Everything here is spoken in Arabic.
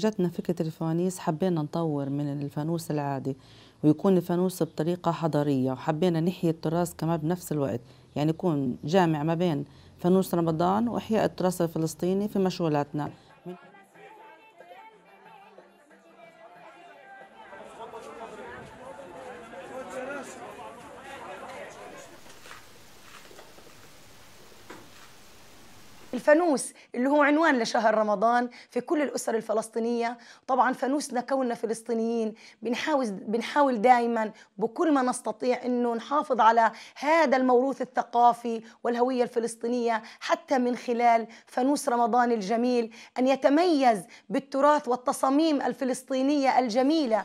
جاتنا فكرة الفوانيس حبينا نطور من الفانوس العادي ويكون الفانوس بطريقة حضرية وحبينا نحيي التراث كمان بنفس الوقت يعني يكون جامع ما بين فانوس رمضان وإحياء التراث الفلسطيني في مشغولاتنا الفانوس اللي هو عنوان لشهر رمضان في كل الأسر الفلسطينية طبعا فانوسنا كوننا فلسطينيين بنحاول بنحاول دائما بكل ما نستطيع انه نحافظ على هذا الموروث الثقافي والهوية الفلسطينية حتى من خلال فانوس رمضان الجميل أن يتميز بالتراث والتصاميم الفلسطينية الجميلة